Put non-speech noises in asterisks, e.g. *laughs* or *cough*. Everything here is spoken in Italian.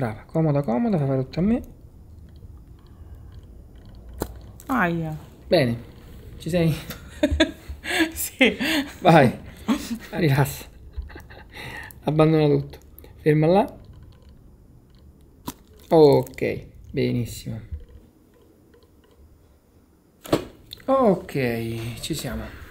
Brava, comoda, comoda, fai fare tutto a me. Aia. Bene, ci sei? *laughs* sì. Vai, rilassa. Abbandona tutto. Ferma là. Ok, benissimo. Ok, ci siamo.